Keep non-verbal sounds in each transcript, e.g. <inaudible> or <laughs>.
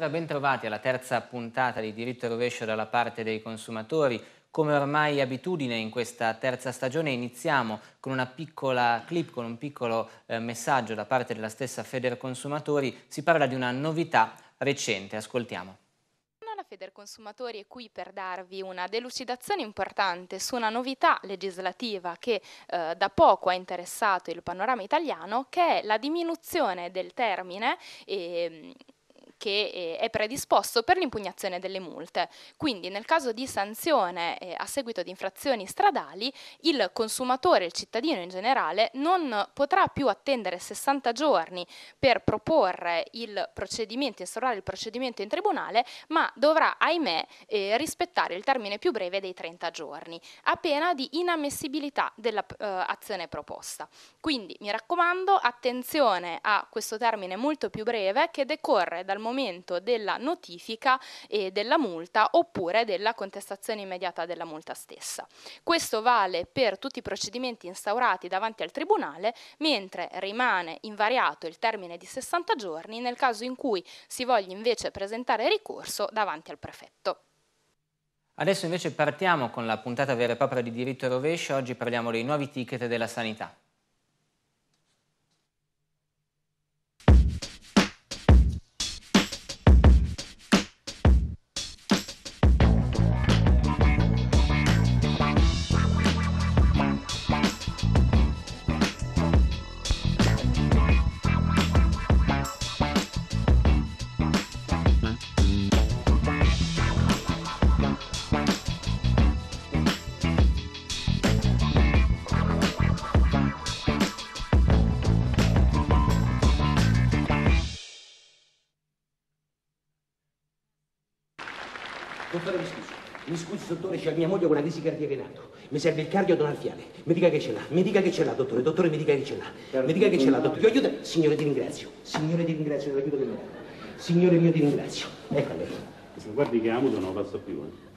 Buonasera, bentrovati alla terza puntata di Diritto e Rovescio dalla parte dei consumatori. Come ormai abitudine in questa terza stagione iniziamo con una piccola clip, con un piccolo eh, messaggio da parte della stessa Feder Consumatori. Si parla di una novità recente, ascoltiamo. La Feder Consumatori è qui per darvi una delucidazione importante su una novità legislativa che eh, da poco ha interessato il panorama italiano, che è la diminuzione del termine. E, ehm, che eh, è predisposto per l'impugnazione delle multe. Quindi nel caso di sanzione eh, a seguito di infrazioni stradali, il consumatore, il cittadino in generale, non potrà più attendere 60 giorni per proporre il procedimento, instaurare il procedimento in tribunale, ma dovrà, ahimè, eh, rispettare il termine più breve dei 30 giorni, a pena di inammissibilità dell'azione eh, proposta. Quindi mi raccomando, attenzione a questo termine molto più breve che decorre dal momento momento della notifica e della multa oppure della contestazione immediata della multa stessa. Questo vale per tutti i procedimenti instaurati davanti al Tribunale, mentre rimane invariato il termine di 60 giorni nel caso in cui si voglia invece presentare ricorso davanti al prefetto. Adesso invece partiamo con la puntata vera e propria di diritto e rovescio, oggi parliamo dei nuovi ticket della sanità. dottore, c'è mia moglie con una crisi cardiaca in atto. Mi serve il cardio ad donarfiale. Mi dica che ce l'ha, mi dica che ce l'ha, dottore, dottore, mi dica che ce l'ha. Mi dica che ce l'ha, dottore. Io aiuto. Signore, ti ringrazio. Signore, ti ringrazio, te l'aiuto che Signore mio, ti ringrazio. Ecco a lei. Guardi che Amuto non passa più, eh.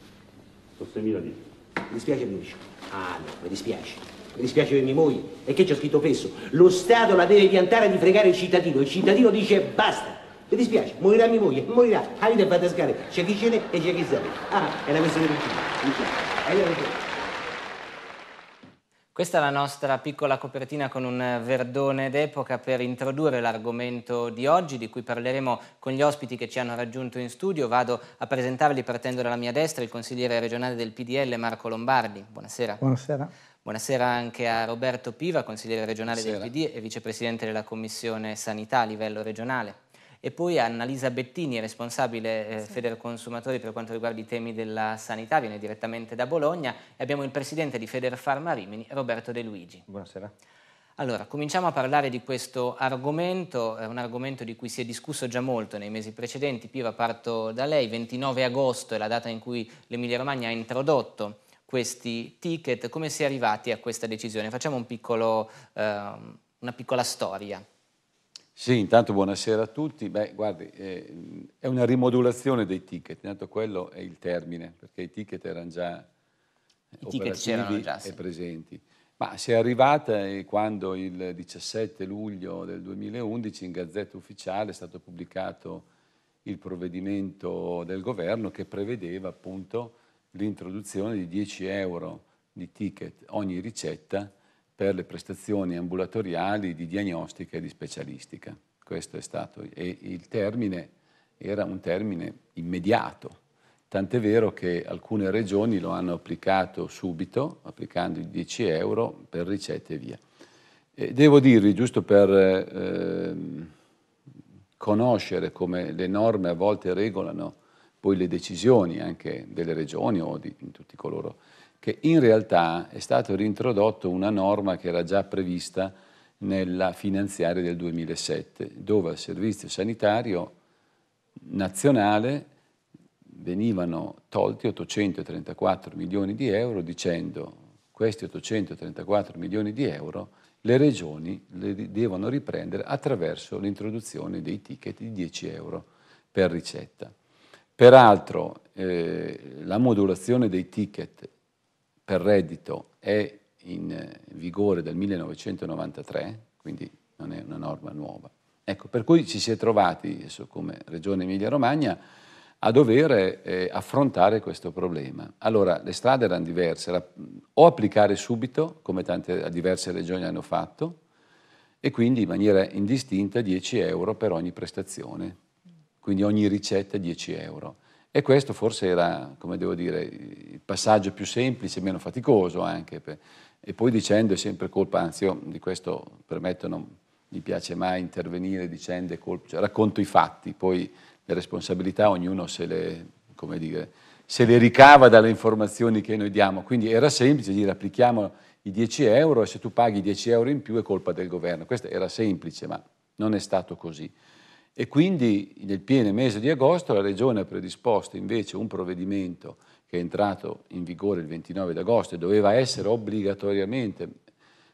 Sono 6.000 lire. Mi dispiace, amici. Ah, no, mi dispiace mi dispiace per mia moglie, e che c'è scritto fesso? lo Stato la deve piantare di fregare il cittadino, il cittadino dice basta, mi dispiace, morirà mia moglie, morirà, Harry va a c'è chi cene e c'è chi sale. Ah, è una questione principale. Questa è la nostra piccola copertina con un verdone d'epoca per introdurre l'argomento di oggi, di cui parleremo con gli ospiti che ci hanno raggiunto in studio. Vado a presentarli partendo dalla mia destra il consigliere regionale del PDL Marco Lombardi. Buonasera. Buonasera. Buonasera anche a Roberto Piva, consigliere regionale Buonasera. del PD e vicepresidente della Commissione Sanità a livello regionale e poi Annalisa Bettini, responsabile eh, sì. Fedel Consumatori per quanto riguarda i temi della sanità, viene direttamente da Bologna e abbiamo il presidente di Feder Pharma Rimini, Roberto De Luigi. Buonasera. Allora, cominciamo a parlare di questo argomento, è eh, un argomento di cui si è discusso già molto nei mesi precedenti. Piva, parto da lei, 29 agosto è la data in cui l'Emilia Romagna ha introdotto questi ticket. Come si è arrivati a questa decisione? Facciamo un piccolo, eh, una piccola storia. Sì, intanto buonasera a tutti. Beh, guardi, eh, è una rimodulazione dei ticket, intanto quello è il termine, perché i ticket erano già I operativi già, sì. e presenti. Ma si è arrivata eh, quando il 17 luglio del 2011 in Gazzetta Ufficiale è stato pubblicato il provvedimento del governo che prevedeva appunto l'introduzione di 10 euro di ticket ogni ricetta per le prestazioni ambulatoriali di diagnostica e di specialistica. Questo è stato, e il termine era un termine immediato, tant'è vero che alcune regioni lo hanno applicato subito, applicando i 10 euro per ricette e via. E devo dirvi, giusto per eh, conoscere come le norme a volte regolano poi le decisioni anche delle regioni o di tutti coloro che in realtà è stato reintrodotto una norma che era già prevista nella finanziaria del 2007, dove al servizio sanitario nazionale venivano tolti 834 milioni di euro dicendo questi 834 milioni di euro le regioni le devono riprendere attraverso l'introduzione dei ticket di 10 euro per ricetta. Peraltro eh, la modulazione dei ticket per reddito è in eh, vigore dal 1993, quindi non è una norma nuova. Ecco, per cui ci si è trovati, come Regione Emilia-Romagna, a dover eh, affrontare questo problema. Allora, le strade erano diverse, era, mm, o applicare subito, come tante diverse regioni hanno fatto, e quindi in maniera indistinta 10 euro per ogni prestazione, quindi ogni ricetta 10 euro. E questo forse era, come devo dire, il passaggio più semplice, meno faticoso anche. Per, e poi dicendo è sempre colpa, anzi io di questo, permetto, non mi piace mai intervenire dicendo è colpa, cioè, racconto i fatti, poi le responsabilità ognuno se le, come dire, se le ricava dalle informazioni che noi diamo. Quindi era semplice dire applichiamo i 10 euro e se tu paghi 10 euro in più è colpa del governo. Questo era semplice, ma non è stato così. E quindi nel pieno mese di agosto la Regione ha predisposto invece un provvedimento che è entrato in vigore il 29 d'agosto e doveva essere obbligatoriamente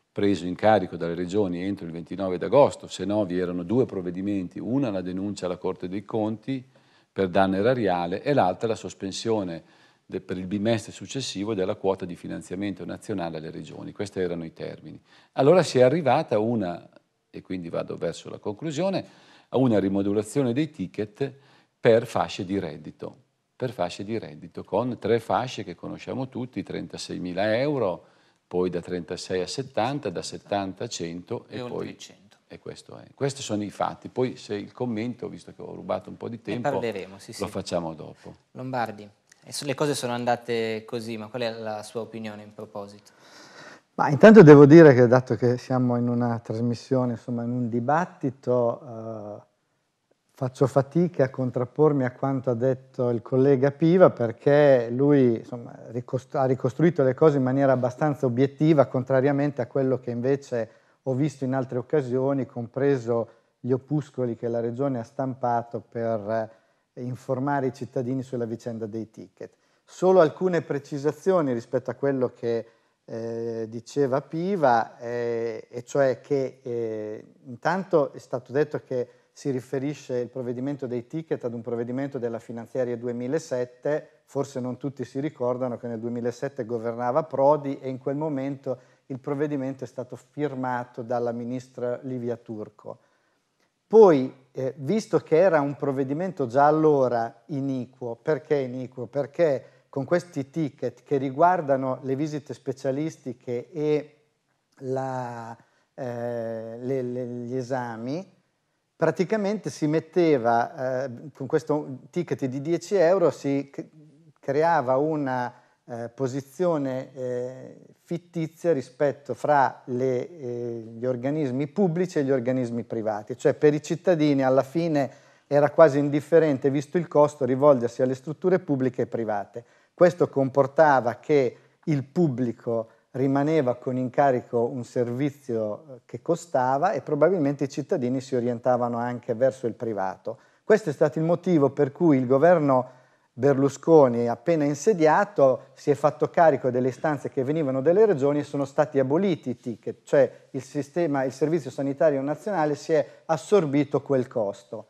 preso in carico dalle regioni entro il 29 d'agosto, se no vi erano due provvedimenti, una la denuncia alla Corte dei Conti per danno erariale e l'altra la sospensione per il bimestre successivo della quota di finanziamento nazionale alle regioni. Questi erano i termini. Allora si è arrivata una, e quindi vado verso la conclusione, a una rimodulazione dei ticket per fasce di reddito, per fasce di reddito con tre fasce che conosciamo tutti, 36.000 euro, poi da 36 a 70, da 70 a 100 e, e poi... 100. E questo è. Questi sono i fatti. Poi se il commento, visto che ho rubato un po' di tempo, sì, lo facciamo dopo. Lombardi, le cose sono andate così, ma qual è la sua opinione in proposito? Ma intanto devo dire che dato che siamo in una trasmissione, insomma in un dibattito, eh, faccio fatica a contrappormi a quanto ha detto il collega Piva perché lui insomma, ricostru ha ricostruito le cose in maniera abbastanza obiettiva, contrariamente a quello che invece ho visto in altre occasioni, compreso gli opuscoli che la Regione ha stampato per eh, informare i cittadini sulla vicenda dei ticket. Solo alcune precisazioni rispetto a quello che eh, diceva Piva, eh, e cioè che eh, intanto è stato detto che si riferisce il provvedimento dei ticket ad un provvedimento della finanziaria 2007, forse non tutti si ricordano che nel 2007 governava Prodi e in quel momento il provvedimento è stato firmato dalla ministra Livia Turco. Poi, eh, visto che era un provvedimento già allora iniquo, perché iniquo? Perché con questi ticket che riguardano le visite specialistiche e la, eh, le, le, gli esami, praticamente si metteva, eh, con questo ticket di 10 euro, si creava una eh, posizione eh, fittizia rispetto fra le, eh, gli organismi pubblici e gli organismi privati, cioè per i cittadini alla fine era quasi indifferente, visto il costo, rivolgersi alle strutture pubbliche e private questo comportava che il pubblico rimaneva con in carico un servizio eh, che costava e probabilmente i cittadini si orientavano anche verso il privato. Questo è stato il motivo per cui il governo Berlusconi, appena insediato, si è fatto carico delle istanze che venivano dalle regioni e sono stati aboliti i ticket, cioè il, sistema, il servizio sanitario nazionale si è assorbito quel costo.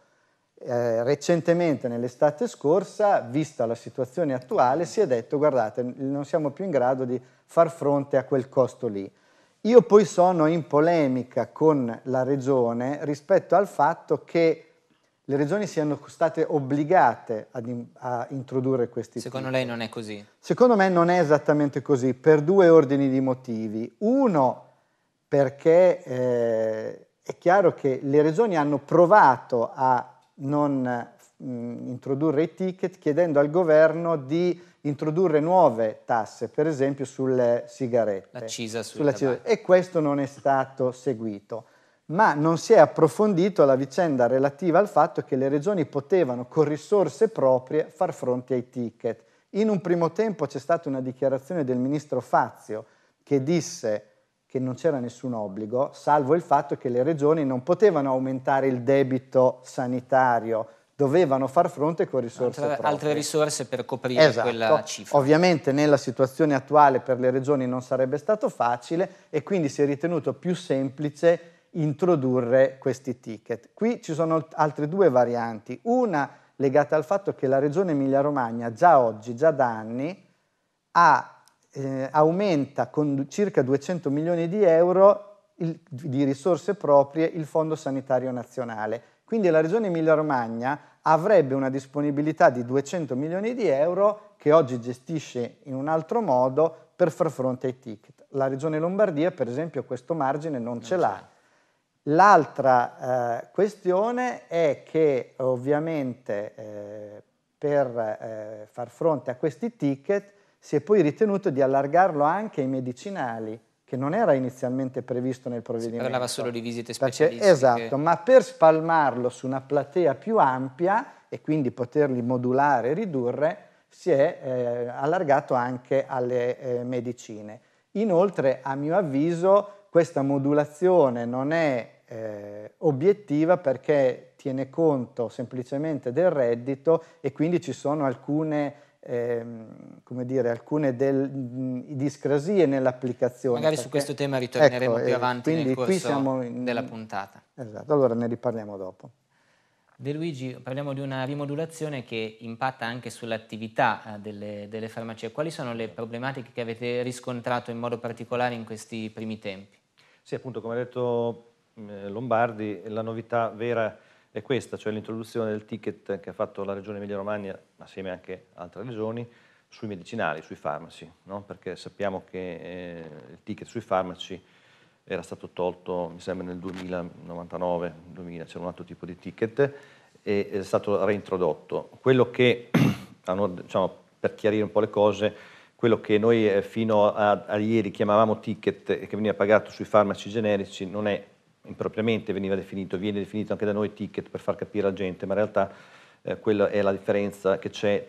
Eh, recentemente, nell'estate scorsa, vista la situazione attuale, si è detto guardate, non siamo più in grado di far fronte a quel costo lì. Io poi sono in polemica con la regione rispetto al fatto che le regioni siano state obbligate in, a introdurre questi Secondo tipi. lei non è così? Secondo me non è esattamente così, per due ordini di motivi. Uno, perché eh, è chiaro che le regioni hanno provato a non mh, mm, introdurre i ticket, chiedendo al governo di introdurre nuove tasse, per esempio sulle sigarette. L'accisa sulla E questo non è stato seguito. Ma non si è approfondito la vicenda relativa al fatto che le regioni potevano con risorse proprie far fronte ai ticket. In un primo tempo c'è stata una dichiarazione del ministro Fazio che disse che non c'era nessun obbligo, salvo il fatto che le regioni non potevano aumentare il debito sanitario, dovevano far fronte con risorse altre, altre risorse per coprire esatto. quella cifra. Ovviamente nella situazione attuale per le regioni non sarebbe stato facile e quindi si è ritenuto più semplice introdurre questi ticket. Qui ci sono altre due varianti, una legata al fatto che la regione Emilia-Romagna già oggi, già da anni, ha eh, aumenta con circa 200 milioni di euro il, di risorse proprie il Fondo Sanitario Nazionale. Quindi la regione Emilia-Romagna avrebbe una disponibilità di 200 milioni di euro che oggi gestisce in un altro modo per far fronte ai ticket. La regione Lombardia, per esempio, questo margine non, non ce l'ha. L'altra eh, questione è che ovviamente eh, per eh, far fronte a questi ticket si è poi ritenuto di allargarlo anche ai medicinali, che non era inizialmente previsto nel provvedimento. Si parlava solo di visite specialistiche. Perché, esatto, ma per spalmarlo su una platea più ampia e quindi poterli modulare e ridurre, si è eh, allargato anche alle eh, medicine. Inoltre, a mio avviso, questa modulazione non è eh, obiettiva perché tiene conto semplicemente del reddito e quindi ci sono alcune ehm, come dire, alcune del, mh, discrasie nell'applicazione. Magari perché, su questo tema ritorneremo ecco, più eh, avanti nel corso in, della puntata. Esatto, allora ne riparliamo dopo. De Luigi, parliamo di una rimodulazione che impatta anche sull'attività eh, delle, delle farmacie. Quali sono le problematiche che avete riscontrato in modo particolare in questi primi tempi? Sì, appunto, come ha detto Lombardi, la novità vera è è questa, cioè l'introduzione del ticket che ha fatto la Regione Emilia-Romagna, assieme anche altre regioni, sui medicinali, sui farmaci, no? perché sappiamo che eh, il ticket sui farmaci era stato tolto, mi sembra, nel 2099, 2000, c'era un altro tipo di ticket, e è stato reintrodotto. Quello che, <clears throat> diciamo, per chiarire un po' le cose, quello che noi eh, fino a, a ieri chiamavamo ticket e che veniva pagato sui farmaci generici non è impropriamente veniva definito, viene definito anche da noi ticket per far capire alla gente, ma in realtà eh, quella è la differenza che c'è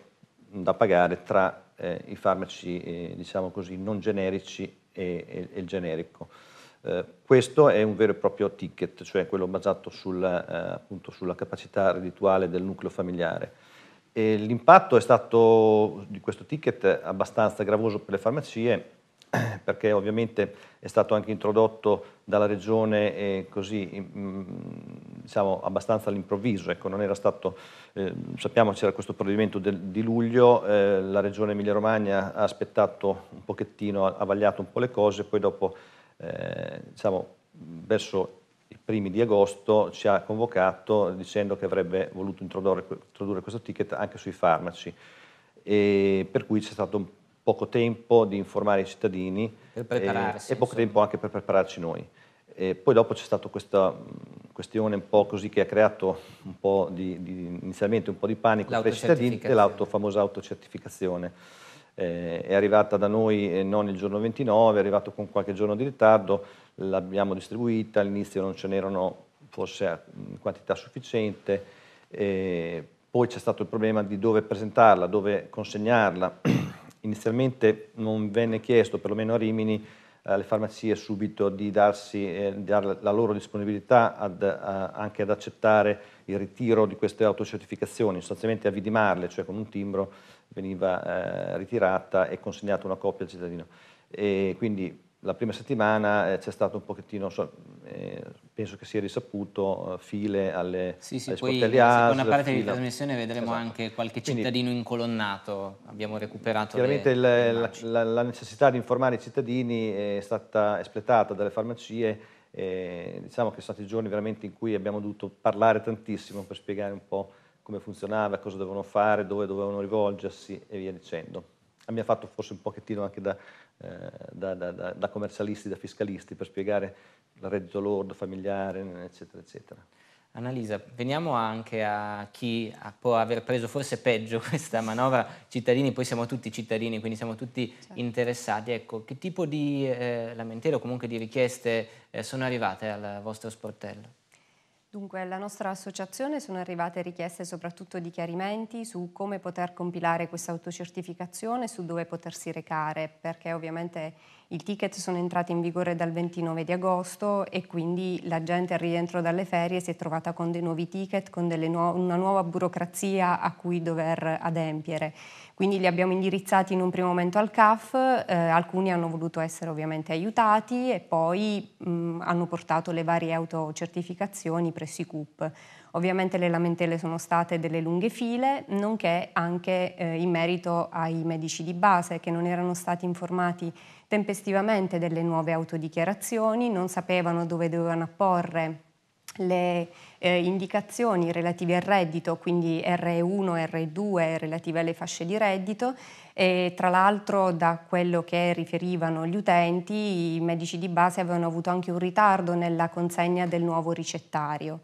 da pagare tra eh, i farmaci eh, diciamo così, non generici e, e, e il generico. Eh, questo è un vero e proprio ticket, cioè quello basato sulla, eh, appunto, sulla capacità reddituale del nucleo familiare. E l'impatto è stato di questo ticket abbastanza gravoso per le farmacie perché ovviamente è stato anche introdotto dalla regione e eh, così, mm, diciamo, abbastanza all'improvviso. Ecco, non era eh, sappiamo che c'era questo provvedimento del, di luglio, eh, la regione Emilia-Romagna ha aspettato un pochettino, ha, vagliato un po' le cose, poi dopo, eh, diciamo, verso i primi di agosto ci ha convocato dicendo che avrebbe voluto introdurre, introdurre questo ticket anche sui farmaci, e per cui c'è stato un poco tempo di informare i cittadini e, e, poco tempo anche per prepararci noi. E poi dopo c'è stata questa questione un po' così che ha creato un po' di, di inizialmente un po' di panico tra i cittadini dell'auto, famosa autocertificazione. Eh, è arrivata da noi eh, non il giorno 29, è arrivata con qualche giorno di ritardo, l'abbiamo distribuita, all'inizio non ce n'erano forse eh, in quantità sufficiente, eh, poi c'è stato il problema di dove presentarla, dove consegnarla, <clears throat> inizialmente non venne chiesto, perlomeno a Rimini, alle eh, farmacie subito di, darsi, eh, di dare la loro disponibilità ad, a, anche ad accettare il ritiro di queste autocertificazioni, sostanzialmente a vidimarle, cioè con un timbro veniva eh, ritirata e consegnata una coppia al cittadino. E quindi la prima settimana eh, c'è stato un pochettino, so, eh, penso che sia risaputo, eh, file alle, sì, sì, alle poi ASL, La seconda parte di trasmissione vedremo esatto. anche qualche cittadino Quindi, incolonnato, abbiamo recuperato Chiaramente le, le la, la, necessità di informare i cittadini è stata espletata dalle farmacie, eh, diciamo che sono stati giorni veramente in cui abbiamo dovuto parlare tantissimo per spiegare un po' come funzionava, cosa dovevano fare, dove dovevano rivolgersi e via dicendo. Abbiamo fatto forse un pochettino anche da eh, da, da, da, commercialisti, da fiscalisti per spiegare il reddito lordo familiare, eccetera, eccetera. Annalisa, veniamo anche a chi può aver preso forse peggio <laughs> questa manovra, cittadini, poi siamo tutti cittadini, quindi siamo tutti certo. interessati. Ecco, che tipo di eh, lamentele o comunque di richieste eh, sono arrivate al vostro sportello? Dunque, alla nostra associazione sono arrivate richieste soprattutto di chiarimenti su come poter compilare questa autocertificazione, su dove potersi recare, perché ovviamente i ticket sono entrati in vigore dal 29 di agosto e quindi la gente al rientro dalle ferie si è trovata con dei nuovi ticket, con nu- una nuova burocrazia a cui dover adempiere. Quindi li abbiamo indirizzati in un primo momento al CAF, eh, alcuni hanno voluto essere ovviamente aiutati e poi mh, mm, hanno portato le varie autocertificazioni presso i CUP. Ovviamente le lamentele sono state delle lunghe file, nonché anche eh, in merito ai medici di base che non erano stati informati tempestivamente delle nuove autodichiarazioni, non sapevano dove dovevano apporre le eh, indicazioni relative al reddito, quindi R1, R2 relative alle fasce di reddito e tra l'altro da quello che riferivano gli utenti i medici di base avevano avuto anche un ritardo nella consegna del nuovo ricettario.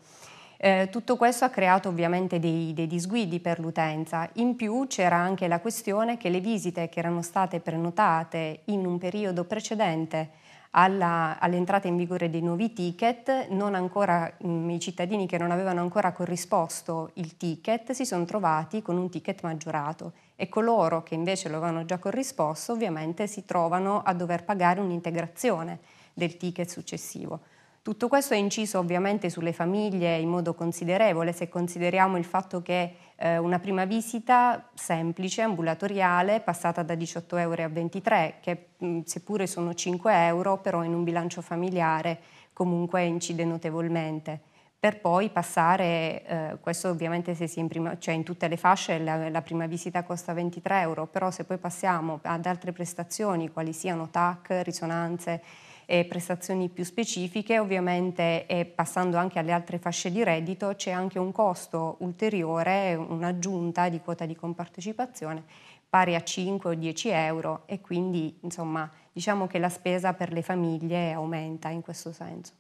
Eh, tutto questo ha creato ovviamente dei, dei disguidi per l'utenza, in più c'era anche la questione che le visite che erano state prenotate in un periodo precedente alla, all'entrata in vigore dei nuovi ticket, ancora, mh, mm, i cittadini che non avevano ancora corrisposto il ticket si sono trovati con un ticket maggiorato e coloro che invece lo avevano già corrisposto ovviamente si trovano a dover pagare un'integrazione del ticket successivo. Tutto questo è inciso ovviamente sulle famiglie in modo considerevole se consideriamo il fatto che eh, una prima visita semplice, ambulatoriale, passata da 18 euro a 23, che mh, mm, seppure sono 5 euro, però in un bilancio familiare comunque incide notevolmente. Per poi passare, eh, questo ovviamente se si in, prima, cioè in tutte le fasce la, la prima visita costa 23 euro, però se poi passiamo ad altre prestazioni quali siano TAC, risonanze, eh, prestazioni più specifiche, ovviamente eh, passando anche alle altre fasce di reddito c'è anche un costo ulteriore, un'aggiunta di quota di compartecipazione pari a 5 o 10 euro e quindi insomma diciamo che la spesa per le famiglie aumenta in questo senso.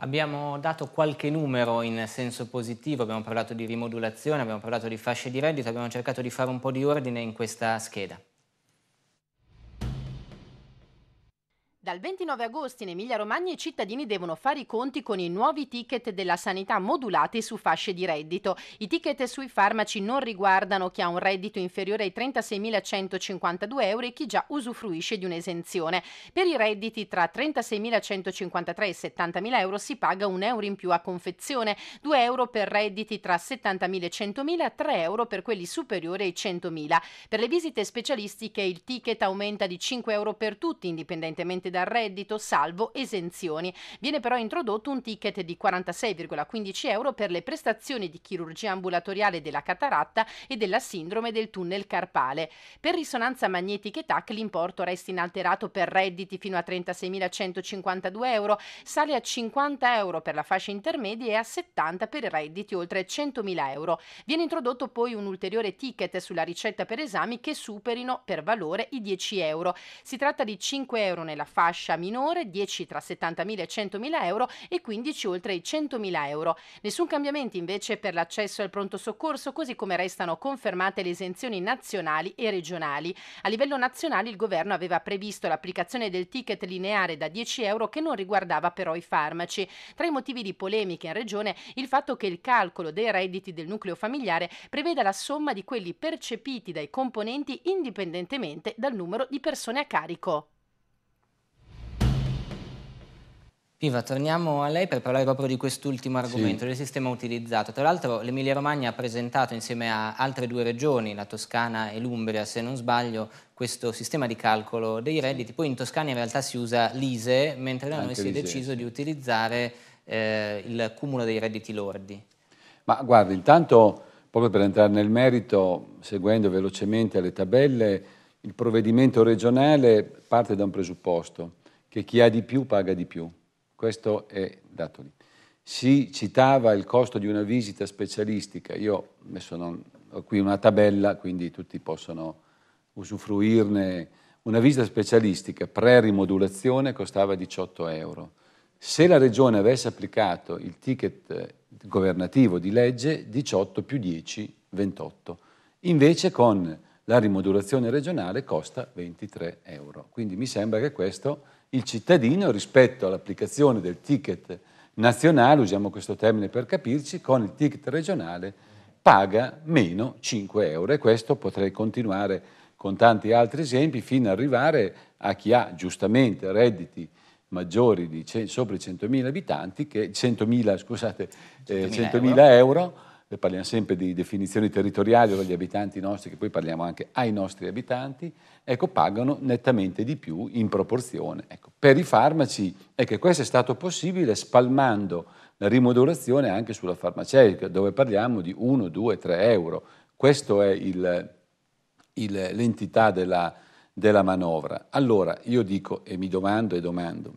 Abbiamo dato qualche numero in senso positivo, abbiamo parlato di rimodulazione, abbiamo parlato di fasce di reddito, abbiamo cercato di fare un po' di ordine in questa scheda. Dal 29 agosto in Emilia-Romagna i cittadini devono fare i conti con i nuovi ticket della sanità modulati su fasce di reddito. I ticket sui farmaci non riguardano chi ha un reddito inferiore ai 36.152 euro e chi già usufruisce di un'esenzione. Per i redditi tra 36.153 e 70.000 euro si paga un euro in più a confezione, 2 euro per redditi tra 70.000 e 100.000, 3 euro per quelli superiori ai 100.000. Per le visite specialistiche il ticket aumenta di 5 euro per tutti, indipendentemente da dal reddito salvo esenzioni. Viene però introdotto un ticket di 46,15 euro per le prestazioni di chirurgia ambulatoriale della cataratta e della sindrome del tunnel carpale. Per risonanza magnetica e TAC l'importo resta inalterato per redditi fino a 36.152 euro, sale a 50 euro per la fascia intermedia e a 70 per i redditi oltre 100.000 euro. Viene introdotto poi un ulteriore ticket sulla ricetta per esami che superino per valore i 10 euro. Si tratta di 5 euro nella fascia fascia minore, 10 tra 70.000 e 100.000 euro e 15 oltre i 100.000 euro. Nessun cambiamento invece per l'accesso al pronto soccorso, così come restano confermate le esenzioni nazionali e regionali. A livello nazionale il governo aveva previsto l'applicazione del ticket lineare da 10 euro che non riguardava però i farmaci. Tra i motivi di polemica in regione il fatto che il calcolo dei redditi del nucleo familiare preveda la somma di quelli percepiti dai componenti indipendentemente dal numero di persone a carico. Viva, torniamo a lei per parlare proprio di quest'ultimo argomento, sì. del sistema utilizzato. Tra l'altro l'Emilia Romagna ha presentato insieme a altre due regioni, la Toscana e l'Umbria, se non sbaglio, questo sistema di calcolo dei redditi. Poi in Toscana in realtà si usa l'ISE, mentre da noi si è deciso di utilizzare eh, il cumulo dei redditi lordi. Ma guarda, intanto, proprio per entrare nel merito, seguendo velocemente le tabelle, il provvedimento regionale parte da un presupposto, che chi ha di più paga di più. Questo è dato lì. Si citava il costo di una visita specialistica, io adesso non, ho qui una tabella, quindi tutti possono usufruirne. Una visita specialistica pre-rimodulazione costava 18 euro. Se la Regione avesse applicato il ticket eh, governativo di legge, 18 più 10, 28. Invece con la rimodulazione regionale costa 23 euro. Quindi mi sembra che questo il cittadino rispetto all'applicazione del ticket nazionale, usiamo questo termine per capirci, con il ticket regionale paga meno 5 euro e questo potrei continuare con tanti altri esempi fino ad arrivare a chi ha giustamente redditi maggiori di sopra i 100.000 abitanti, che, 100.000, scusate, 100.000 eh, 100 euro, euro e parliamo sempre di definizioni territoriali o gli abitanti nostri, che poi parliamo anche ai nostri abitanti, ecco, pagano nettamente di più in proporzione. Ecco, per i farmaci è ecco, che questo è stato possibile spalmando la rimodulazione anche sulla farmaceutica, dove parliamo di 1, 2, 3 euro. Questa è il, il, l'entità della, della manovra. Allora io dico e mi domando e domando,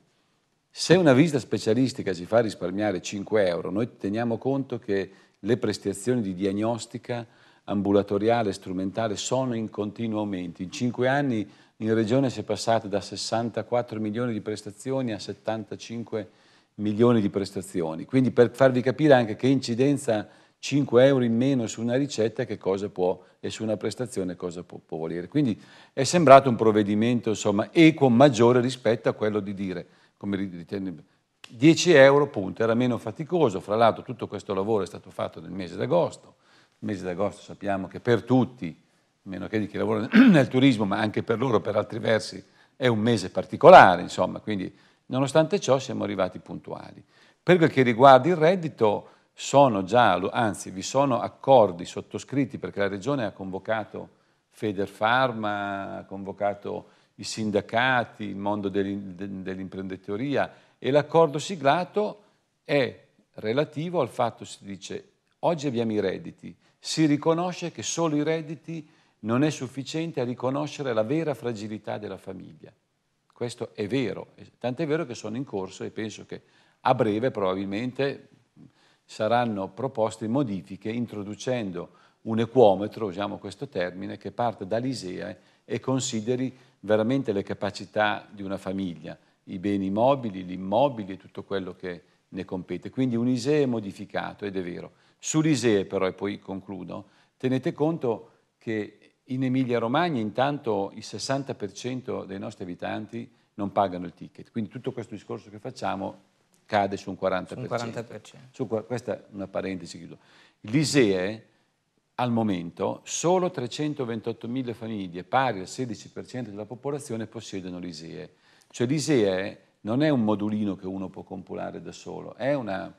se una visita specialistica ci fa risparmiare 5 euro, noi teniamo conto che le prestazioni di diagnostica ambulatoriale e strumentale sono in continuo aumento. In cinque anni in Regione si è passate da 64 milioni di prestazioni a 75 milioni di prestazioni. Quindi per farvi capire anche che incidenza 5 euro in meno su una ricetta che cosa può e su una prestazione cosa può, può volere. Quindi è sembrato un provvedimento insomma, equo maggiore rispetto a quello di dire, come ritenete 10 euro, punto, era meno faticoso, fra l'altro tutto questo lavoro è stato fatto nel mese d'agosto, il mese d'agosto sappiamo che per tutti, meno che di chi lavora <clears throat> nel turismo, ma anche per loro per altri versi è un mese particolare, insomma, quindi nonostante ciò siamo arrivati puntuali. Per quel che riguarda il reddito sono già, anzi vi sono accordi sottoscritti perché la Regione ha convocato Federfarma, ha convocato i sindacati, il mondo dell'imprenditoria, e l'accordo siglato è relativo al fatto, si dice, oggi abbiamo i redditi, si riconosce che solo i redditi non è sufficiente a riconoscere la vera fragilità della famiglia. Questo è vero, tant'è vero che sono in corso e penso che a breve probabilmente saranno proposte modifiche introducendo un equometro, usiamo questo termine, che parte dall'ISEA e consideri veramente le capacità di una famiglia i beni mobili, gli immobili e tutto quello che ne compete. Quindi un ISEE modificato, ed è vero. Sull'ISEE però, e poi concludo, tenete conto che in Emilia-Romagna intanto il 60% dei nostri abitanti non pagano il ticket, quindi tutto questo discorso che facciamo cade su un 40%. Su un 40%. Su, questa è una parentesi, L'ISEE al momento solo 328.000 famiglie, pari al 16% della popolazione, possiedono l'ISEE. Cioè l'ISEE non è un modulino che uno può compilare da solo, è una...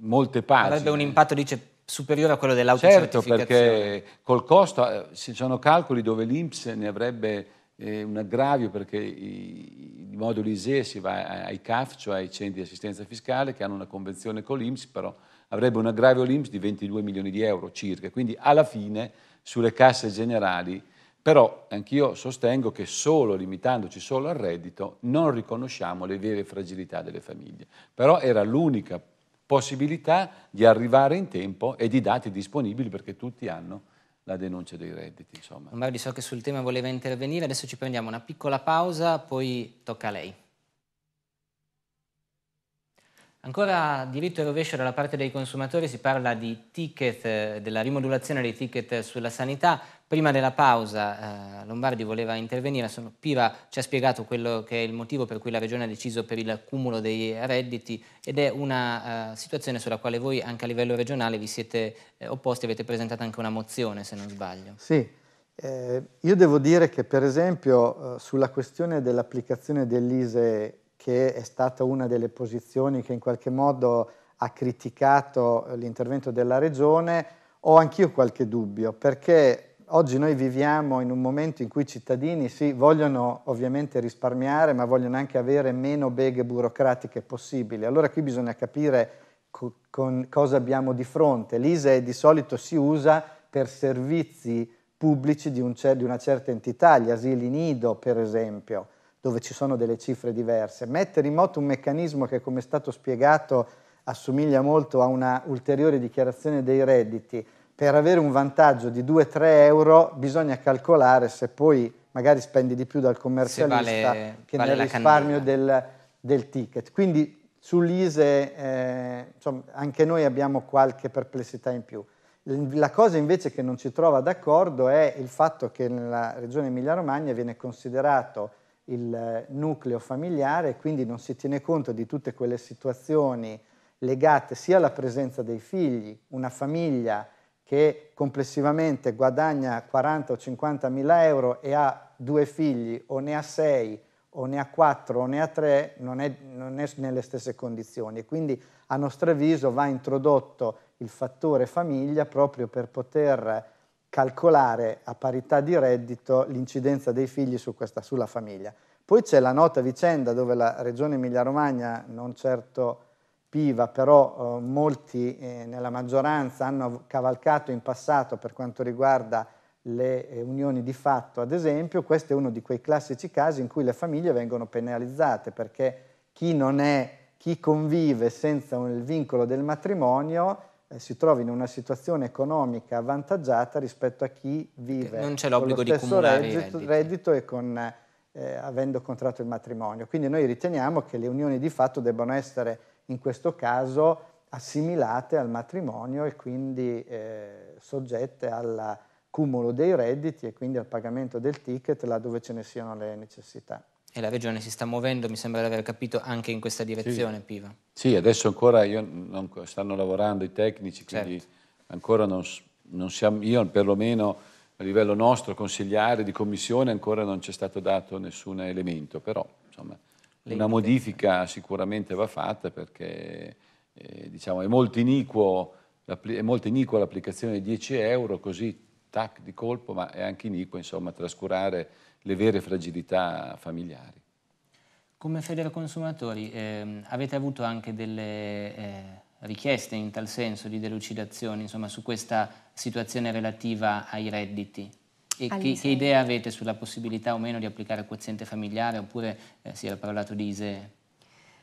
molte pagine. Avrebbe un impatto, dice, superiore a quello dell'autocertificazione. Certo, perché col costo, eh, ci sono calcoli dove l'Inps ne avrebbe eh, un aggravio perché i, i moduli ISEE si va ai CAF, cioè ai centri di assistenza fiscale, che hanno una convenzione con l'Inps, però avrebbe un aggravio l'Inps di 22 milioni di euro circa. Quindi alla fine sulle casse generali però anch'io sostengo che solo limitandoci solo al reddito non riconosciamo le vere fragilità delle famiglie. Però era l'unica possibilità di arrivare in tempo e di dati disponibili perché tutti hanno la denuncia dei redditi. Insomma. Lombardi so che sul tema voleva intervenire, adesso ci prendiamo una piccola pausa, poi tocca a lei. Ancora diritto e rovescio dalla parte dei consumatori, si parla di ticket, eh, della rimodulazione dei ticket sulla sanità. Prima della pausa eh, Lombardi voleva intervenire, sono, Piva ci ha spiegato quello che è il motivo per cui la Regione ha deciso per il cumulo dei redditi ed è una eh, situazione sulla quale voi anche a livello regionale vi siete eh, opposti, avete presentato anche una mozione se non sbaglio. Sì, eh, io devo dire che per esempio eh, sulla questione dell'applicazione dell'ISE che è stata una delle posizioni che in qualche modo ha criticato eh, l'intervento della Regione, ho anch'io qualche dubbio perché oggi noi viviamo in un momento in cui i cittadini sì, vogliono ovviamente risparmiare, ma vogliono anche avere meno beghe burocratiche possibili. Allora qui bisogna capire co- cosa abbiamo di fronte. L'ISE di solito si usa per servizi pubblici di, un cer- di una certa entità, gli asili nido per esempio, dove ci sono delle cifre diverse. Mettere in moto un meccanismo che, come è stato spiegato, assomiglia molto a una ulteriore dichiarazione dei redditi, per avere un vantaggio di 2-3 euro bisogna calcolare se poi magari spendi di più dal commercialista vale, che vale nel risparmio del, del, ticket. Quindi sull'ISE eh, anche noi abbiamo qualche perplessità in più. La cosa invece che non ci trova d'accordo è il fatto che nella regione Emilia-Romagna viene considerato il eh, nucleo familiare, e quindi non si tiene conto di tutte quelle situazioni legate sia alla presenza dei figli, una famiglia che complessivamente guadagna 40 o 50 mila euro e ha due figli o ne ha sei o ne ha quattro o ne ha tre, non è, non è nelle stesse condizioni. E quindi a nostro avviso va introdotto il fattore famiglia proprio per poter calcolare a parità di reddito l'incidenza dei figli su questa, sulla famiglia. Poi c'è la nota vicenda dove la regione Emilia-Romagna, non certo Piva, però eh, molti eh, nella maggioranza hanno cavalcato in passato per quanto riguarda le eh, unioni di fatto, ad esempio, questo è uno di quei classici casi in cui le famiglie vengono penalizzate perché chi, è, chi convive senza un, il vincolo del matrimonio eh, si trova in una situazione economica avvantaggiata rispetto a chi vive non c'è l'obbligo di reddito, reddito e con, eh, avendo contratto il matrimonio. Quindi noi riteniamo che le unioni di fatto debbano essere in questo caso assimilate al matrimonio e quindi eh, soggette al cumulo dei redditi e quindi al pagamento del ticket laddove ce ne siano le necessità. E la Regione si sta muovendo, mi sembra di aver capito, anche in questa direzione, sì. Piva. Sì, adesso ancora non, stanno lavorando i tecnici, quindi certo. ancora non, non siamo, io perlomeno a livello nostro, consigliare di commissione, ancora non c'è stato dato nessun elemento, però insomma una modifica sicuramente va fatta perché eh, diciamo, è, molto iniquo, l'applicazione di 10 euro così tac di colpo, ma è anche iniquo insomma, trascurare le vere fragilità familiari. Come Federconsumatori eh, avete avuto anche delle eh, richieste in tal senso di delucidazione insomma, su questa situazione relativa ai redditi? E che, che, idea avete sulla possibilità o meno di applicare il quoziente familiare oppure eh, si era parlato di ISEE?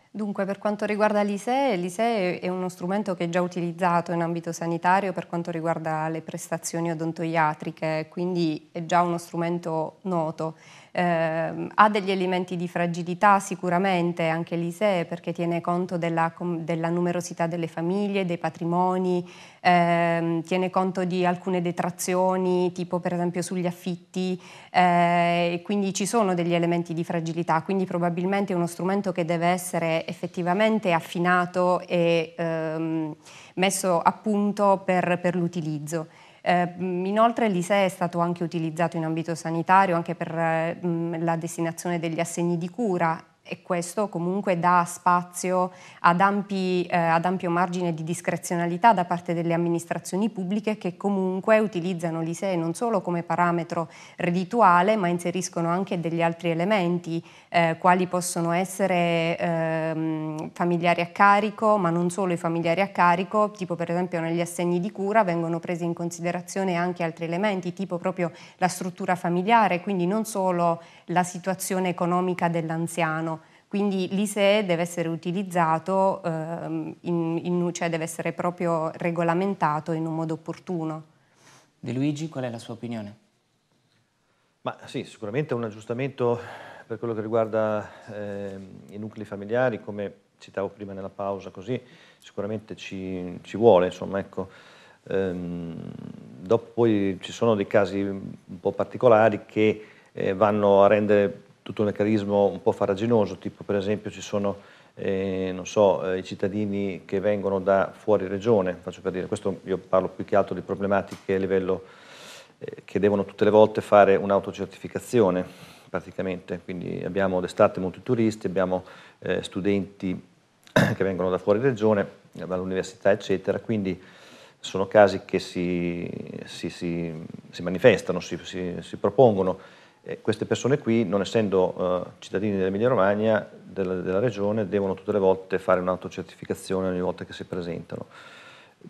Dunque, per quanto riguarda l'ISE, l'ISE è uno strumento che è già utilizzato in ambito sanitario per quanto riguarda le prestazioni odontoiatriche, quindi è già uno strumento noto eh, ha degli elementi di fragilità sicuramente anche l'ISEE perché tiene conto della, della numerosità delle famiglie, dei patrimoni, eh, tiene conto di alcune detrazioni tipo per esempio sugli affitti eh, e quindi ci sono degli elementi di fragilità, quindi probabilmente è uno strumento che deve essere effettivamente affinato e ehm, messo a punto per, per l'utilizzo. Eh, inoltre l'ISEE è stato anche utilizzato in ambito sanitario anche per eh, la destinazione degli assegni di cura e questo comunque dà spazio ad, ampi, eh, ad, ampio margine di discrezionalità da parte delle amministrazioni pubbliche che comunque utilizzano l'ISEE non solo come parametro reddituale ma inseriscono anche degli altri elementi eh, quali possono essere eh, familiari a carico ma non solo i familiari a carico tipo per esempio negli assegni di cura vengono presi in considerazione anche altri elementi tipo proprio la struttura familiare quindi non solo la situazione economica dell'anziano quindi l'ISEE deve essere utilizzato, ehm, in, in, cioè deve essere proprio regolamentato in un modo opportuno. De Luigi, qual è la sua opinione? Ma sì, sicuramente un aggiustamento per quello che riguarda eh, i nuclei familiari, come citavo prima nella pausa, così sicuramente ci, ci vuole, insomma, ecco. ehm, dopo poi ci sono dei casi un po' particolari che eh, vanno a rendere tutto un meccanismo un po' farraginoso, tipo per esempio ci sono eh, so, eh, i cittadini che vengono da fuori regione, faccio per dire, questo io parlo più che altro di problematiche a livello eh, che devono tutte le volte fare un'autocertificazione praticamente, quindi abbiamo d'estate molti turisti, abbiamo eh, studenti <clears throat> che vengono da fuori regione, dall'università eccetera, quindi sono casi che si, si, si, si manifestano, si propongono queste persone qui, non essendo eh, cittadini dell'Emilia Romagna, della, della, regione, devono tutte le volte fare un'autocertificazione ogni volta che si presentano.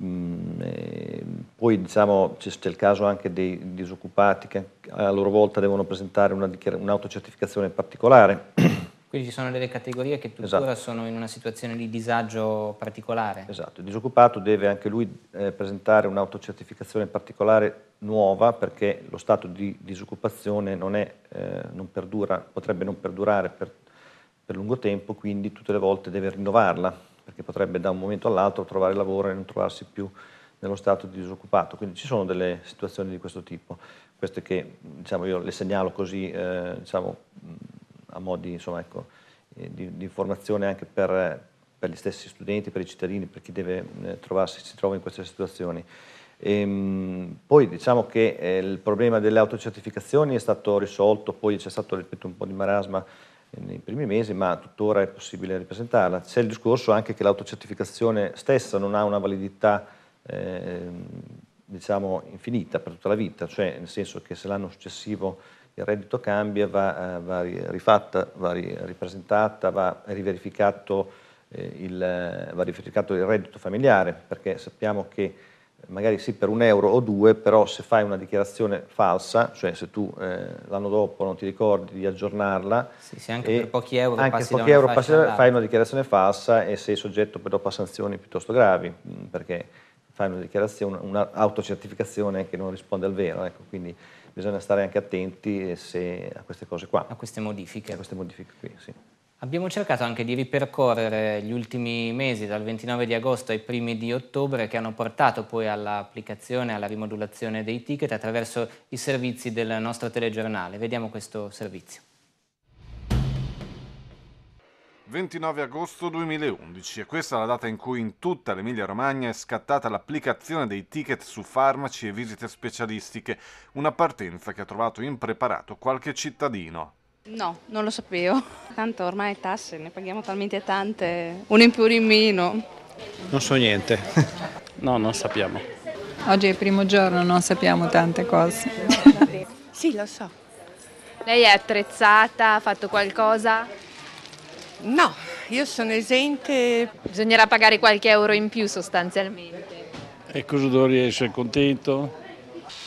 Mm, eh, poi diciamo, c'è, c'è, il caso anche dei disoccupati che a loro volta devono presentare una, un'autocertificazione particolare. <clears throat> Quindi ci sono delle categorie che tuttora esatto. sono in una situazione di disagio particolare. Esatto, il disoccupato deve anche lui eh, presentare un'autocertificazione particolare nuova perché lo stato di disoccupazione non è, eh, non perdura, potrebbe non perdurare per, per, lungo tempo, quindi tutte le volte deve rinnovarla perché potrebbe da un momento all'altro trovare lavoro e non trovarsi più nello stato di disoccupato. Quindi ci sono delle situazioni di questo tipo, queste che diciamo, io le segnalo così eh, diciamo, a mo' di, insomma, ecco, eh, di, di informazione anche per, per, gli stessi studenti, per i cittadini, per chi deve eh, trovarsi, si trova in queste situazioni. Ehm, poi diciamo che eh, il problema delle autocertificazioni è stato risolto, poi c'è stato ripeto, un po' di marasma eh, nei primi mesi, ma tuttora è possibile ripresentarla. C'è il discorso anche che l'autocertificazione stessa non ha una validità eh, diciamo infinita per tutta la vita, cioè nel senso che se l'anno successivo il reddito cambia, va, eh, va rifatta, va ripresentata, va riverificato, eh, il, va riverificato il reddito familiare, perché sappiamo che eh, magari sì per un euro o due, però se fai una dichiarazione falsa, cioè se tu eh, l'anno dopo non ti ricordi di aggiornarla, sì, se anche per pochi euro, anche passi, pochi euro passi fai una dichiarazione falsa e sei soggetto per dopo a sanzioni piuttosto gravi, mm, perché fai una dichiarazione, un'autocertificazione che non risponde al vero. Ecco, quindi, bisogna stare anche attenti eh, se, a queste cose qua. A queste modifiche. A queste modifiche qui, sì. Abbiamo cercato anche di ripercorrere gli ultimi mesi, dal 29 di agosto ai primi di ottobre, che hanno portato poi all'applicazione, alla rimodulazione dei ticket attraverso i servizi del nostro telegiornale. Vediamo questo servizio. 29 agosto 2011 e questa è la data in cui in tutta l'Emilia Romagna è scattata l'applicazione dei ticket su farmaci e visite specialistiche, una partenza che ha trovato impreparato qualche cittadino. No, non lo sapevo. Tanto ormai tasse, ne paghiamo talmente tante, uno in più, uno in meno. Non so niente. <laughs> no, non sappiamo. Oggi è il primo giorno, non sappiamo tante cose. sì, lo so. Lei è attrezzata, ha fatto qualcosa? No, io sono esente. Bisognerà pagare qualche euro in più sostanzialmente. E cosa Cosudori essere contento?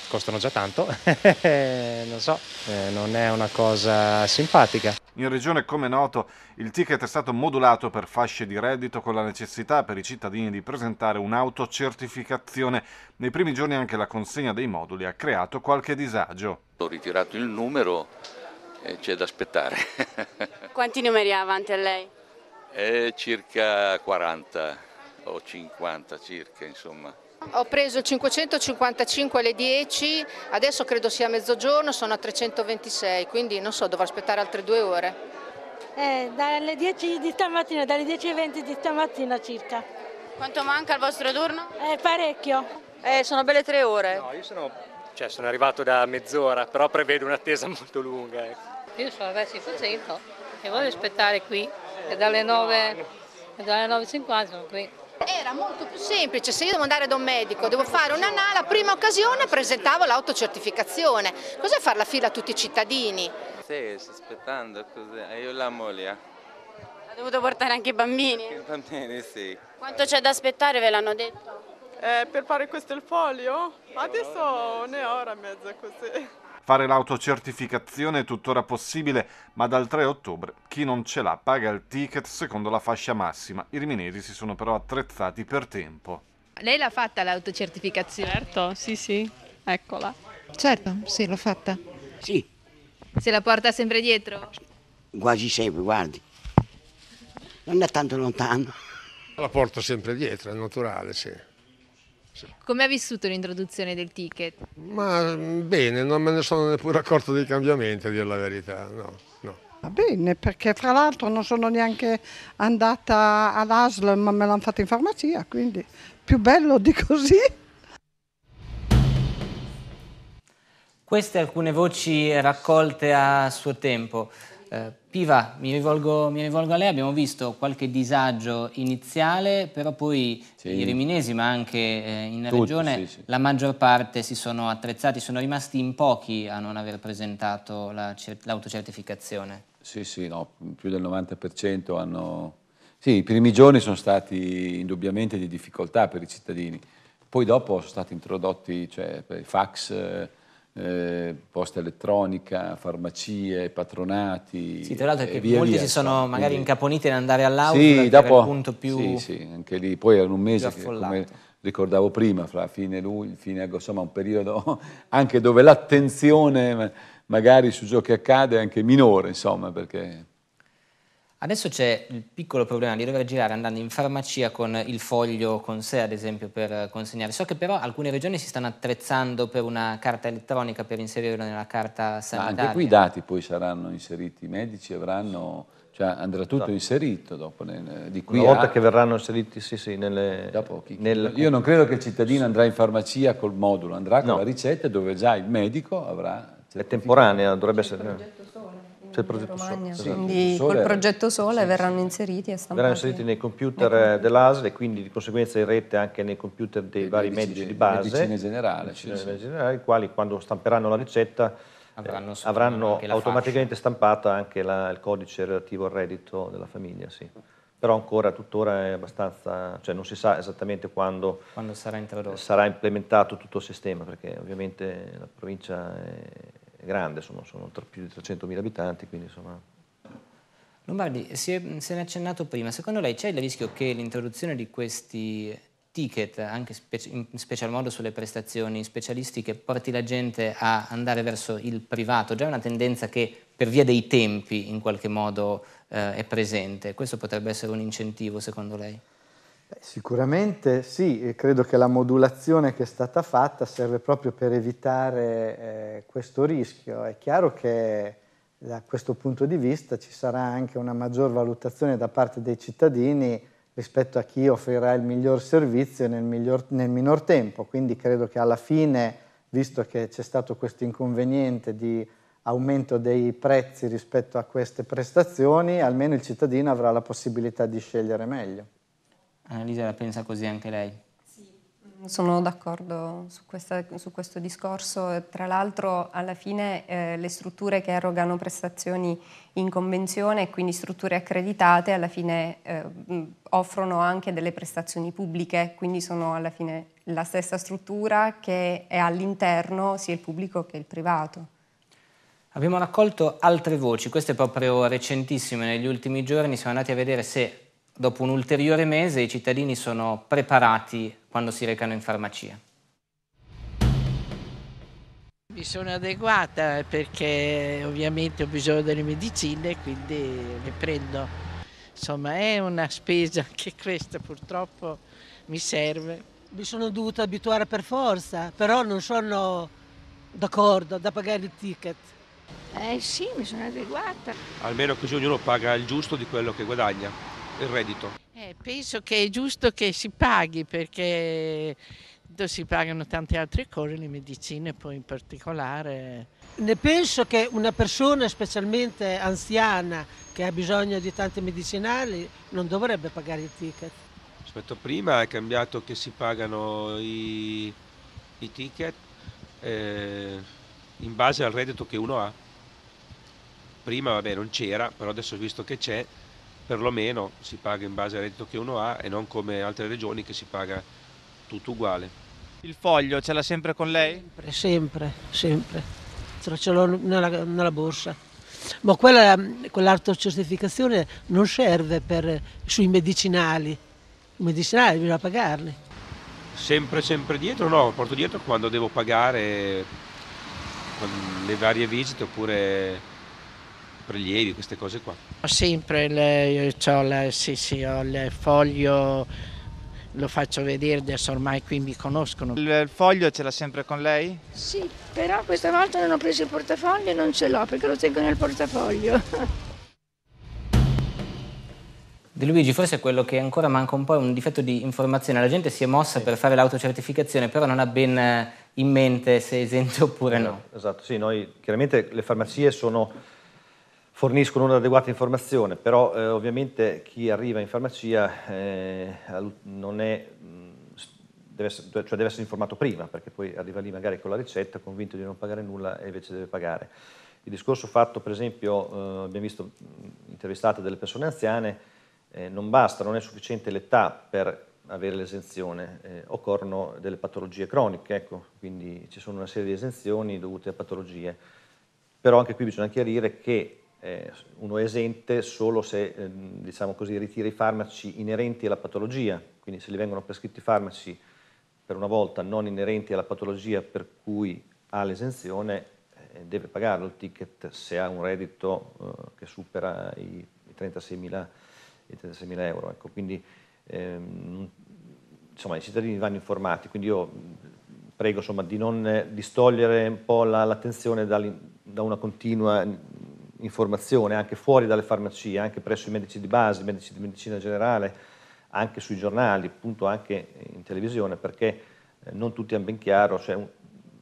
Costano già tanto, <laughs> non so, eh, non è una cosa simpatica. In regione, come noto, il ticket è stato modulato per fasce di reddito con la necessità per i cittadini di presentare un'autocertificazione. Nei primi giorni anche la consegna dei moduli ha creato qualche disagio. Ho ritirato il numero eh, c'è da aspettare. <laughs> Quanti numeri ha avanti a lei? È circa 40 o 50 circa insomma. Ho preso il 555 alle 10, adesso credo sia mezzogiorno, sono a 326, quindi non so, dovrò aspettare altre due ore. Eh, dalle 10 di stamattina, dalle 10.20 di stamattina circa. Quanto manca al vostro turno? Eh, parecchio. Eh, sono belle tre ore. No, io sono cioè sono arrivato da mezz'ora, però prevedo un'attesa <laughs> molto lunga. Ecco. Io sono verso 500 e voglio aspettare qui, e dalle 9.50 sono qui. Era molto più semplice, se io devo andare da un medico, devo fare una NA, la prima occasione presentavo l'autocertificazione. Cos'è fare la fila a tutti i cittadini? Sì, sto aspettando, eh, io la moglie. Ha dovuto portare anche i bambini? I bambini, sì. Quanto c'è da aspettare, ve l'hanno detto? Eh, per fare questo il folio? Adesso ne ho ora e mezza così. Fare l'autocertificazione è tuttora possibile, ma dal 3 ottobre chi non ce l'ha paga il ticket secondo la fascia massima. I riminesi si sono però attrezzati per tempo. Lei l'ha fatta l'autocertificazione? Certo, sì, sì, eccola. Certo, sì, l'ho fatta. Sì. Se la porta sempre dietro? Quasi sempre, guardi. Non è tanto lontano. La porto sempre dietro, è naturale, sì. Come ha vissuto l'introduzione del ticket? Ma mm, bene, non me ne sono neppure accorto dei cambiamenti, a dire la verità, no. Va bene, perché fra l'altro non sono neanche andata all'ASL, ma me l'hanno fatta in farmacia, quindi più bello di così. Queste alcune voci raccolte a suo tempo. Eh, Piva, mi rivolgo, mi rivolgo, a lei, abbiamo visto qualche disagio iniziale, però poi sì. i riminesi, ma anche eh, in Tutti, regione, sì, sì. la maggior parte si sono attrezzati, sono rimasti in pochi a non aver presentato l'autocertificazione. sì, sì, no, più del 90% hanno... Sì, i primi giorni sono stati indubbiamente di difficoltà per i cittadini, poi dopo sono stati introdotti cioè, fax eh, eh, posta elettronica, farmacie, patronati. Sì, tra l'altro che via molti via, si sono magari quindi... incaponiti andare all'auto sì, dopo, punto più Sì, sì, anche lì, poi era un mese che, come ricordavo prima, fra fine luglio, fine agosto, insomma un periodo <laughs> anche dove l'attenzione magari su ciò che accade è anche minore, insomma, perché Adesso c'è il piccolo problema di dover girare andando in farmacia con il foglio con sé, ad esempio, per consegnare. So che però alcune regioni si stanno attrezzando per una carta elettronica per inserirlo nella carta sanitaria. Ma anche qui i dati poi saranno inseriti, i medici avranno, cioè andrà tutto esatto. inserito dopo. Di qui una volta a... che verranno inseriti, sì, sì, nelle... Dopo, chi, chi, nel... Io non credo che il cittadino andrà in farmacia col modulo, andrà no. con la ricetta dove già il medico avrà... È temporanea, dovrebbe essere... C'è il progetto Sole. Esatto. Quindi Sole, col progetto Sole sì, verranno inseriti e stampati. Verranno inseriti nei computer eh, dell'ASL e quindi di conseguenza in rete anche nei computer dei e vari medici di base. Medicina generale. Medicina sì, generale, i quali quando stamperanno la ricetta eh, avranno, avranno automaticamente fascia. stampata anche la, il codice relativo al reddito della famiglia. Sì. Però ancora tuttora è abbastanza, cioè non si sa esattamente quando, quando sarà, sarà implementato tutto il sistema, perché ovviamente la provincia è è grande, sono, sono più di 300.000 abitanti, quindi insomma... Lombardi, si se ne è accennato prima, secondo lei c'è il rischio che l'introduzione di questi ticket, anche spec in special modo sulle prestazioni specialistiche, porti la gente a andare verso il privato? Già è una tendenza che per via dei tempi in qualche modo eh, è presente, questo potrebbe essere un incentivo secondo lei? Sicuramente sì, credo che la modulazione che è stata fatta serve proprio per evitare eh, questo rischio. È chiaro che da questo punto di vista ci sarà anche una maggior valutazione da parte dei cittadini rispetto a chi offrirà il miglior servizio nel, miglior, nel minor tempo, quindi credo che alla fine, visto che c'è stato questo inconveniente di aumento dei prezzi rispetto a queste prestazioni, almeno il cittadino avrà la possibilità di scegliere meglio. Annalisa la pensa così anche lei. Sì, sono d'accordo su, su, questo discorso. Tra l'altro, alla fine eh, le strutture che erogano prestazioni in convenzione quindi strutture accreditate, alla fine eh, offrono anche delle prestazioni pubbliche, quindi sono alla fine la stessa struttura che è all'interno sia il pubblico che il privato. Abbiamo raccolto altre voci, queste proprio recentissime negli ultimi giorni, siamo andati a vedere se dopo un ulteriore mese i cittadini sono preparati quando si recano in farmacia. Mi sono adeguata perché ovviamente ho bisogno delle medicine, quindi le prendo. Insomma, è una spesa <laughs> che questa purtroppo mi serve. Mi sono dovuta abituare per forza, però non sono d'accordo da pagare il ticket. Eh sì, mi sono adeguata. Almeno così ognuno paga il giusto di quello che guadagna il reddito? Eh, penso che è giusto che si paghi perché si pagano tante altre cose, le medicine poi in particolare. Ne penso che una persona specialmente anziana che ha bisogno di tanti medicinali non dovrebbe pagare il ticket. Aspetto prima è cambiato che si pagano i, i ticket eh, in base al reddito che uno ha. Prima vabbè non c'era, però adesso visto che c'è perlomeno si paga in base al reddito che uno ha e non come altre regioni che si paga tutto uguale. Il foglio ce l'ha sempre con lei? Sempre, sempre, sempre. Ce l'ho, nella, nella, borsa. Ma quella, quell'autocertificazione non serve per, sui medicinali. I medicinali bisogna pagarli. Sempre, sempre dietro? No, porto dietro quando devo pagare eh, le varie visite oppure prelievi, queste cose qua? Ho sempre le, ho le, sì, sì, ho il foglio, lo faccio vedere adesso ormai qui mi conoscono. Il, il foglio ce l'ha sempre con lei? Sì, però questa volta non ho preso il portafoglio e non ce l'ho perché lo tengo nel portafoglio. <laughs> Di Luigi, forse quello che ancora manca un po' è un difetto di informazione. La gente si è mossa sì. per fare l'autocertificazione, però non ha ben eh, in mente se è esente oppure eh, no. Esatto, sì, noi chiaramente le farmacie sono forniscono un'adeguata informazione, però eh, ovviamente chi arriva in farmacia eh, non è, mm, deve essere, cioè deve essere informato prima, perché poi arriva lì magari con la ricetta, convinto di non pagare nulla e invece deve pagare. Il discorso fatto, per esempio, eh, abbiamo visto mm, intervistate delle persone anziane, eh, non basta, non è sufficiente l'età per avere l'esenzione, eh, occorrono delle patologie croniche, ecco, quindi ci sono una serie di esenzioni dovute a patologie. Però anche qui bisogna chiarire che uno è esente solo se ehm, diciamo così, ritira i farmaci inerenti alla patologia, quindi se gli vengono prescritti farmaci per una volta non inerenti alla patologia per cui ha l'esenzione, eh, deve pagarlo il ticket se ha un reddito eh, che supera i 36.000, i 36.000 euro. Ecco, quindi ehm, insomma, i cittadini vanno informati, quindi io prego insomma, di non eh, distogliere un po' l'attenzione da una continua informazione anche fuori dalle farmacie, anche presso i medici di base, i medici di medicina generale, anche sui giornali, appunto anche in televisione, perché eh, non tutti hanno ben chiaro, cioè,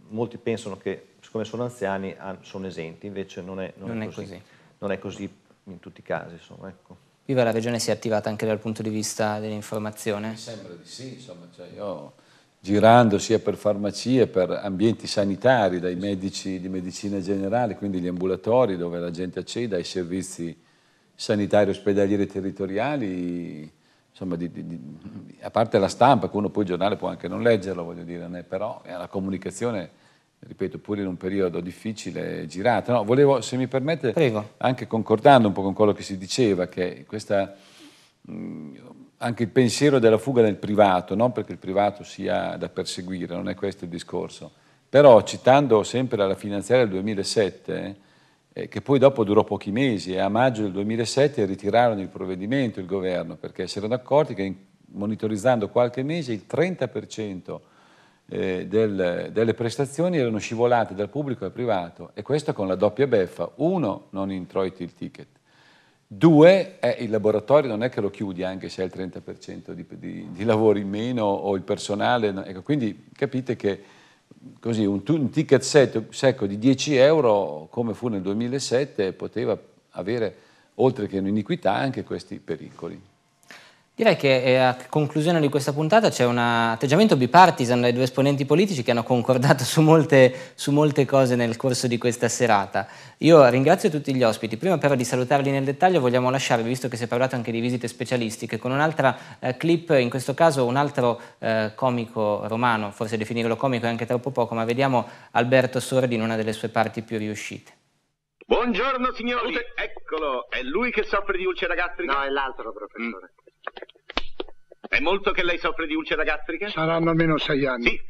molti pensano che siccome sono anziani sono esenti, invece non è, non non è, così. così. Non è così in tutti i casi. Insomma, ecco. Viva la Regione si è attivata anche dal punto di vista dell'informazione? Mi sembra di sì, insomma, cioè io girando sia per farmacie, per ambienti sanitari, dai medici di medicina generale, quindi gli ambulatori dove la gente accede, ai servizi sanitari ospedalieri territoriali, insomma, di, di, di, a parte la stampa, che uno poi il giornale può anche non leggerlo, voglio dire, né, però la comunicazione, ripeto, pure in un periodo difficile, girata. No, volevo, se mi permette, Prego. anche concordando un po' con quello che si diceva, che questa... Mh, mm, anche il pensiero della fuga nel privato, non perché il privato sia da perseguire, non è questo il discorso, però citando sempre la finanziaria del 2007, eh, che poi dopo durò pochi mesi e a maggio del 2007 ritirarono il provvedimento il governo perché si erano accorti che in, monitorizzando qualche mese il 30% eh, del, delle prestazioni erano scivolate dal pubblico al privato e questo con la doppia beffa, uno non introiti il ticket Due, eh, il laboratorio non è che lo chiudi anche se hai il 30% di, di, di, lavori in meno o il personale. Ecco, quindi capite che così, un, un, ticket set, secco di 10 euro, come fu nel 2007, poteva avere, oltre che un'iniquità, anche questi pericoli. Direi che eh, a conclusione di questa puntata c'è un atteggiamento bipartisan dai due esponenti politici che hanno concordato su molte, su molte, cose nel corso di questa serata. Io ringrazio tutti gli ospiti, prima però di salutarli nel dettaglio vogliamo lasciarvi, visto che si è parlato anche di visite specialistiche, con un'altra eh, clip, in questo caso un altro eh, comico romano, forse definirlo comico è anche troppo poco, ma vediamo Alberto Sordi in una delle sue parti più riuscite. Buongiorno signori, Salute. eccolo, è lui che soffre di ulcera gastrica? No, è l'altro professore. Mm. È molto che lei soffre di ulcera gastrica? Saranno almeno sei anni. Sì.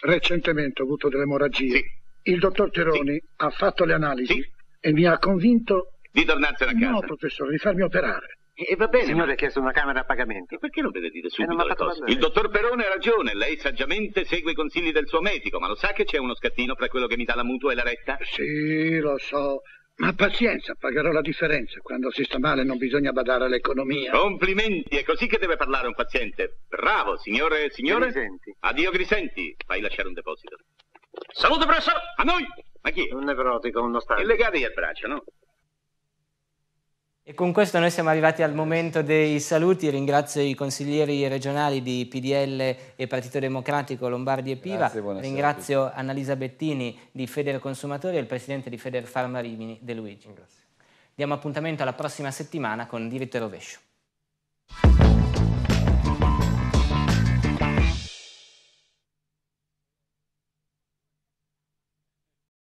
Recentemente ho avuto delle emorragie. Sì. Il dottor Teroni sì. ha fatto le analisi sì. e mi ha convinto... Di tornarsene a casa? No, professore, di farmi operare. E va bene. Il signore ma... ha chiesto una camera a pagamento. E perché non deve dire eh, subito le cose? Il dottor Perone ha ragione, lei saggiamente segue i consigli del suo medico, ma lo sa che c'è uno scattino fra quello che mi dà la mutua e la retta? Sì, lo so. Ma pazienza, pagherò la differenza. Quando si sta male non bisogna badare all'economia. Complimenti, è così che deve parlare un paziente. Bravo, signore e signore. Grisenti. Addio Grisenti, fai lasciare un deposito. Salute presso! A noi! Ma chi? È? Un nevrotico, uno stato. Il legate al braccio, no? E con questo noi siamo arrivati al momento dei saluti, ringrazio i consiglieri regionali di PDL e Partito Democratico Lombardi e Piva, Grazie, ringrazio Annalisa Bettini di Feder Consumatori e il presidente di Feder Farma Rimini De Luigi. Grazie. Diamo appuntamento alla prossima settimana con Diritto e Rovescio.